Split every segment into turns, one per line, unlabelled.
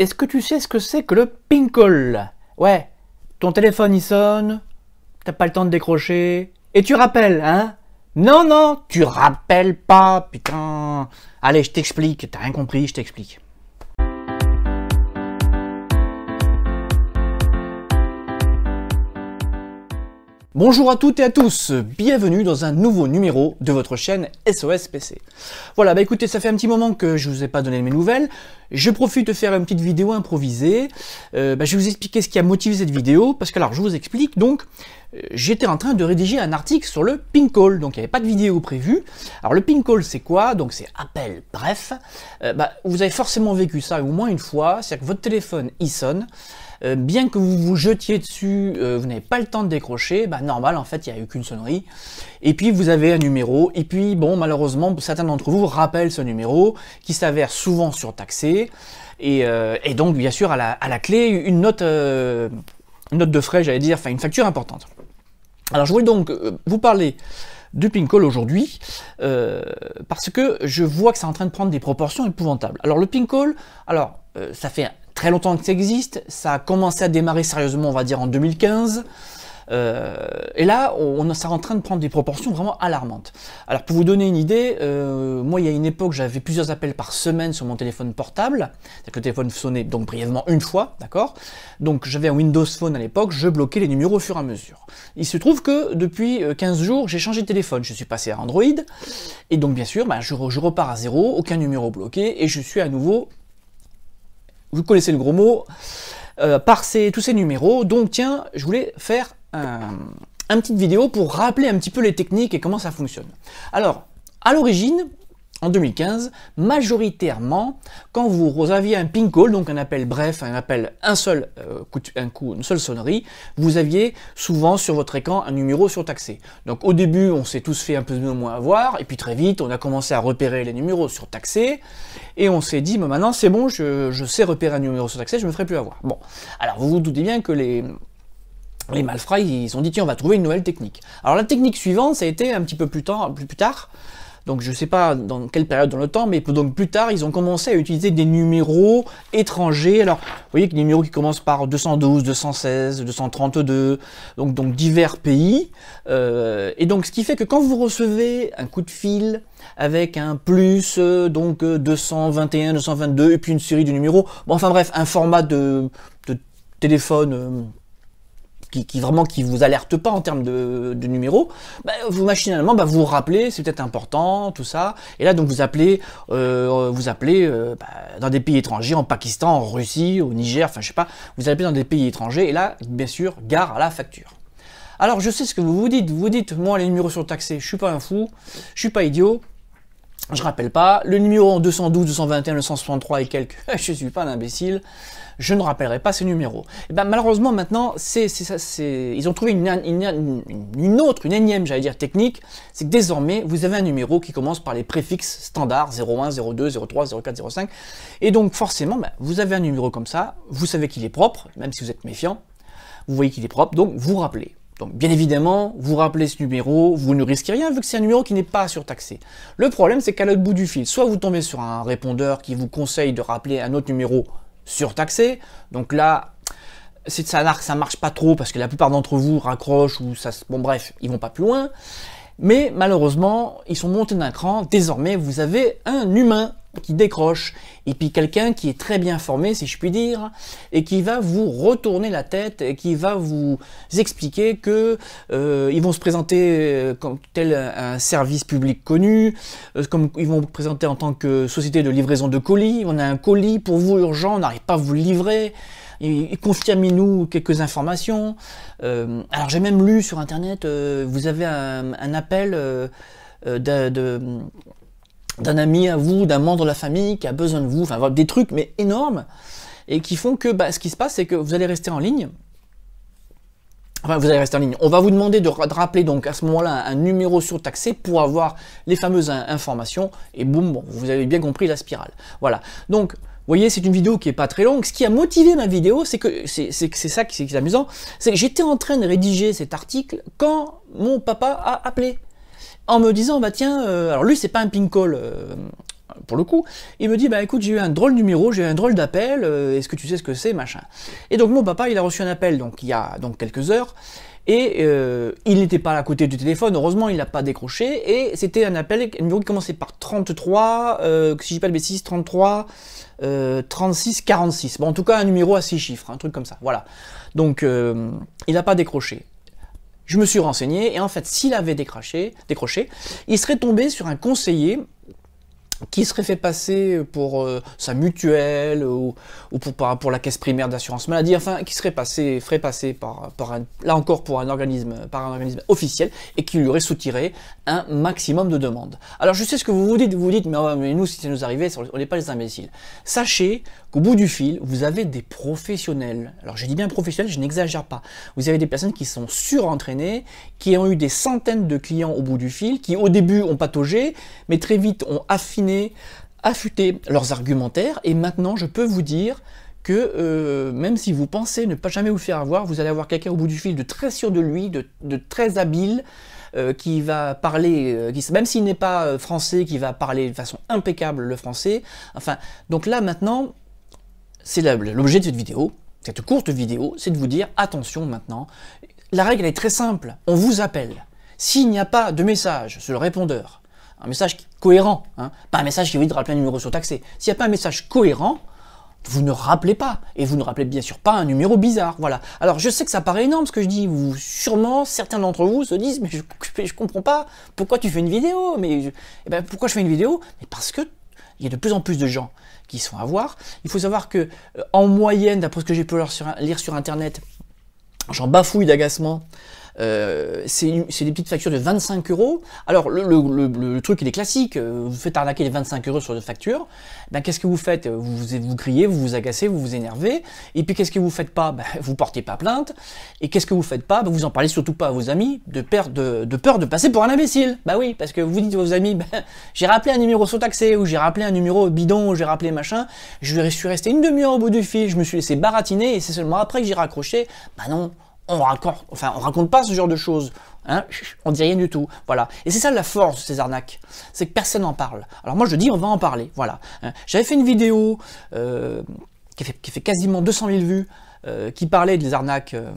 Est-ce que tu sais ce que c'est que le pinkle Ouais, ton téléphone il sonne, t'as pas le temps de décrocher, et tu rappelles, hein Non, non, tu rappelles pas, putain Allez, je t'explique, t'as rien compris, je t'explique. Bonjour à toutes et à tous, bienvenue dans un nouveau numéro de votre chaîne SOS PC. Voilà, bah écoutez, ça fait un petit moment que je vous ai pas donné mes nouvelles. Je profite de faire une petite vidéo improvisée. Euh, bah, je vais vous expliquer ce qui a motivé cette vidéo, parce que alors je vous explique, donc euh, j'étais en train de rédiger un article sur le ping call, donc il n'y avait pas de vidéo prévue. Alors le ping call c'est quoi Donc c'est appel bref. Euh, bah, vous avez forcément vécu ça au moins une fois, c'est-à-dire que votre téléphone il sonne. Euh, bien que vous vous jetiez dessus, euh, vous n'avez pas le temps de décrocher, bah normal en fait il n'y a eu qu'une sonnerie. Et puis vous avez un numéro, et puis bon malheureusement certains d'entre vous rappellent ce numéro qui s'avère souvent surtaxé. Et, euh, et, donc bien sûr à la, clé une note, note de frais j'allais dire, enfin une facture importante. Alors je voulais donc vous parler du ping call aujourd'hui parce que je vois que c'est en train de prendre des proportions épouvantables. Alors le ping call, alors ça fait très longtemps que ça existe. Ça a commencé à démarrer sérieusement, on va dire, en 2015. Euh, et là, on, ça est en train de prendre des proportions vraiment alarmantes. Alors pour vous donner une idée, euh, moi il y a une époque j'avais plusieurs appels par semaine sur mon téléphone portable, c'est-à-dire que le téléphone sonnait donc brièvement une fois, d'accord Donc j'avais un Windows Phone à l'époque, je bloquais les numéros au fur et à mesure. Il se trouve que depuis 15 euh, jours j'ai changé de téléphone, je suis passé à Android, et donc bien sûr bah, je repars à zéro, aucun numéro bloqué, et je suis à nouveau vous connaissez le gros mot, euh, par tous ces numéros. Donc tiens, je voulais faire un, un petite vidéo pour rappeler un petit peu les techniques et comment ça fonctionne. Alors, à l'origine, en 2015, majoritairement quand vous aviez un ping call, donc un appel bref, un appel un seul euh, coup, une seule sonnerie, vous aviez souvent sur votre écran un numéro surtaxé. Donc au début, on s'est tous fait un peu de moins avoir, et puis très vite, on a commencé à repérer les numéros surtaxés, et on s'est dit, mais bah, maintenant c'est bon, je, sais repérer un numéro surtaxé, je me ferai plus avoir. Bon, alors vous vous doutez bien que les les malfrats, ils ont dit tiens, on va trouver une nouvelle technique. Alors la technique suivante, ça a été un petit peu plus tard, plus tard donc je ne sais pas dans quelle période dans le temps, mais donc plus tard, ils ont commencé à utiliser des numéros étrangers. Alors, vous voyez que les numéros qui commencent par 212, 216, 232, donc, donc divers pays. Euh, et donc, ce qui fait que quand vous recevez un coup de fil avec un plus, euh, donc 221, euh, 222, et puis une série de numéros, bon, enfin bref, un format de, téléphone qui, qui, vraiment qui vous alerte pas en termes de, numéros, bah, vous machinalement bah, vous, rappelez, c'est peut-être important, tout ça. Et là donc vous appelez, euh, vous appelez euh, bah, dans des pays étrangers, en Pakistan, en Russie, au Niger, enfin je sais pas, vous appelez dans des pays étrangers et là bien sûr gare à la facture. Alors je sais ce que vous vous dites, vous dites moi les numéros sont taxés, je suis pas un fou, je suis pas idiot, je rappelle pas, le numéro 212, 221, 263 et quelques, je suis pas un imbécile, je ne rappellerai pas ces numéros. Et eh ben, malheureusement maintenant, ils ont trouvé une, autre, une énième, j'allais dire, technique, c'est que désormais, vous avez un numéro qui commence par les préfixes standards, 01, 02, 03, 04, 05, et donc forcément, ben, vous avez un numéro comme ça, vous savez qu'il est propre, même si vous êtes méfiant, vous voyez qu'il est propre, donc vous rappelez. Donc bien évidemment, vous rappelez ce numéro, vous ne risquez rien vu que c'est un numéro qui n'est pas surtaxé. Le problème c'est qu'à l'autre bout du fil, soit vous tombez sur un répondeur qui vous conseille de rappeler un autre numéro surtaxé, donc là c'est ça, ça marche pas trop parce que la plupart d'entre vous raccrochent ou ça bon bref, ils vont pas plus loin. Mais malheureusement, ils sont montés d'un cran, désormais vous avez un humain qui décroche, et puis quelqu'un qui est très bien formé, si je puis dire, et qui va vous retourner la tête, et qui va vous expliquer que euh, ils vont se présenter euh, comme tel un service public connu, euh, comme ils vont vous présenter en tant que société de livraison de colis. On a un colis pour vous urgent, on n'arrive pas à vous livrer. Confirmez-nous quelques informations. alors j'ai même lu sur internet, vous avez un, appel de d'un ami à vous, d'un membre de la famille qui a besoin de vous, enfin des trucs mais énormes, et qui font que bah, ce qui se passe, c'est que vous allez rester en ligne. Enfin, vous allez rester en ligne. On va vous demander de, rappeler donc à ce moment-là un numéro surtaxé pour avoir les fameuses informations. Et boum, bon, vous avez bien compris la spirale. Voilà. Donc, vous voyez, c'est une vidéo qui n'est pas très longue. Ce qui a motivé ma vidéo, c'est que c'est ça qui qui est amusant, c'est que j'étais en train de rédiger cet article quand mon papa a appelé en me disant bah tiens, euh, alors lui c'est pas un ping call euh, pour le coup, il me dit bah écoute j'ai eu un drôle numéro, j'ai eu un drôle d'appel, euh, est-ce que tu sais ce que c'est machin. Et donc mon papa il a reçu un appel donc il y a donc quelques heures et il n'était pas à côté du téléphone, heureusement il n'a pas décroché et c'était un appel un numéro qui commençait par 33, si j'ai pas de bêtises 33. 36 46 bon en tout cas un numéro à six chiffres un truc comme ça voilà donc il n'a pas décroché je me suis renseigné et en fait, s'il avait décroché, il serait tombé sur un conseiller qui serait fait passer pour euh, sa mutuelle ou, pour, pour, la caisse primaire d'assurance maladie, enfin qui serait passé, ferait passer par, là encore pour un organisme, par un organisme officiel et qui lui aurait soutiré un maximum de demandes. Alors je sais ce que vous vous dites, vous vous dites oh, mais, nous si ça nous arrivait, on n'est pas les imbéciles. Sachez qu'au bout du fil, vous avez des professionnels. Alors j'ai dit bien professionnels, je n'exagère pas. Vous avez des personnes qui sont surentraînées, qui ont eu des centaines de clients au bout du fil, qui au début ont pataugé, mais très vite ont affiné affûter leurs argumentaires et maintenant je peux vous dire que euh, même si vous pensez ne pas jamais vous faire avoir, vous allez avoir quelqu'un au bout du fil de très sûr de lui, de, très habile, euh, qui va parler, euh, qui, même s'il n'est pas français, qui va parler de façon impeccable le français. Enfin, donc là maintenant, c'est l'objet de cette vidéo, cette courte vidéo, c'est de vous dire attention maintenant. La règle est très simple, on vous appelle. S'il n'y a pas de message sur le répondeur, un message cohérent, hein. pas un message qui vous dit de rappeler un numéro surtaxé. S'il n'y a pas un message cohérent, vous ne rappelez pas. Et vous ne rappelez bien sûr pas un numéro bizarre. Voilà. Alors je sais que ça paraît énorme ce que je dis. Vous, sûrement, certains d'entre vous se disent, mais je, ne comprends pas, pourquoi tu fais une vidéo Mais eh ben, pourquoi je fais une vidéo Mais parce que il y a de plus en plus de gens qui sont à voir. Il faut savoir que euh, en moyenne, d'après ce que j'ai pu lire lire sur internet, j'en bafouille d'agacement. Euh, c'est des petites factures de 25 euros. Alors, le, le, truc, il est classique. Euh, vous faites arnaquer les 25 euros sur une facture. Ben, qu'est-ce que vous faites vous, vous, criez, vous vous agacez, vous vous énervez. Et puis, qu'est-ce que vous faites pas ben, Vous portez pas plainte. Et qu'est-ce que vous faites pas ben, Vous en parlez surtout pas à vos amis de, peur de, de peur de passer pour un imbécile. Bah oui, parce que vous dites à vos amis, ben, j'ai rappelé un numéro sans taxé, ou j'ai rappelé un numéro bidon, ou j'ai rappelé machin. Je suis resté une demi-heure au bout du fil, je me suis laissé baratiner, et c'est seulement après que j'ai raccroché. Bah non, on raconte, enfin, on raconte pas ce genre de choses. Hein on dit rien du tout. Voilà. Et c'est ça la force de ces arnaques. C'est que personne n'en parle. Alors moi, je dis, on va en parler. Voilà. Hein. J'avais fait une vidéo euh, qui, fait, quasiment 200 000 vues. Euh, qui parlait des arnaques euh,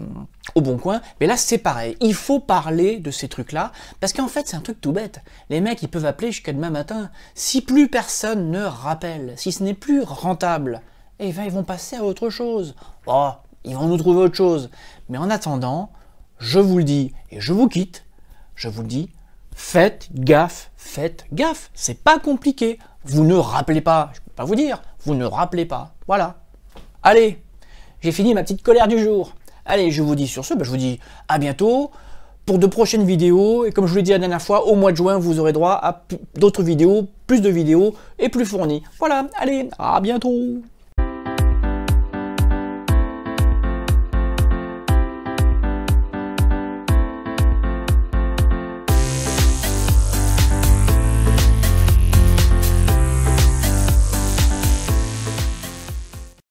au bon coin, mais là c'est pareil, il faut parler de ces trucs-là, parce qu'en fait c'est un truc tout bête. Les mecs ils peuvent appeler jusqu'à demain matin, si plus personne ne rappelle, si ce n'est plus rentable, et eh ben, ils vont passer à autre chose. Oh, ils vont nous trouver autre chose. Mais en attendant, je vous le dis et je vous quitte, je vous le dis, faites gaffe, faites gaffe, c'est pas compliqué. Vous ne rappelez pas, je peux pas vous dire, vous ne rappelez pas. Voilà. Allez, j'ai fini ma petite colère du jour. Allez, je vous dis sur ce, ben, je vous dis à bientôt pour de prochaines vidéos. Et comme je vous l'ai dit la dernière fois, au mois de juin, vous aurez droit à d'autres vidéos, plus de vidéos et plus fournies. Voilà, allez, à bientôt